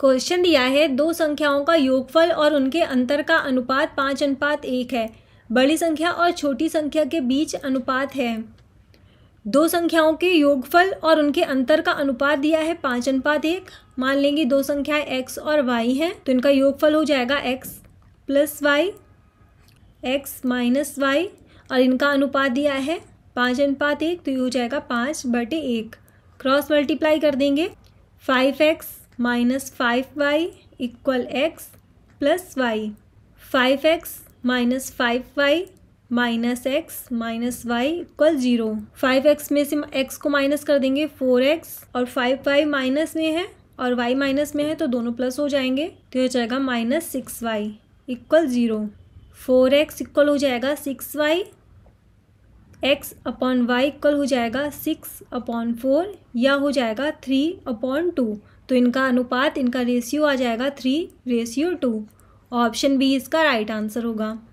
question दिया है दो संख्याओं का योगफल और उनके अंतर का अनुपात पाँच अनुपात एक है बड़ी संख्या और छोटी संख्या के बीच अनुपात है दो संख्याओं के योगफल और उनके अंतर का अनुपात दिया है पाँच अनुपात एक मान लेंगे दो संख्याएं एक्स और वाई हैं तो इनका योगफल हो जाएगा X plus Y X minus Y और इनका अनुपात दिया है पाँच अनुपात एक तो ये हो जाएगा पाँच बटे एक क्रॉस मल्टीप्लाई कर देंगे five x minus five y equal x plus y five x minus five y minus x minus y equal zero five x में से एक्स को माइनस कर देंगे फोर एक्स और फाइव वाई माइनस में है और वाई माइनस में है तो दोनों प्लस हो जाएंगे तो हो जाएगा minus six y equal zero four x equal हो जाएगा six y x upon y equal हो जाएगा सिक्स अपॉन फोर या हो जाएगा थ्री अपॉन टू तो इनका अनुपात इनका रेशियो आ जाएगा three ratio two option B इसका राइट आंसर होगा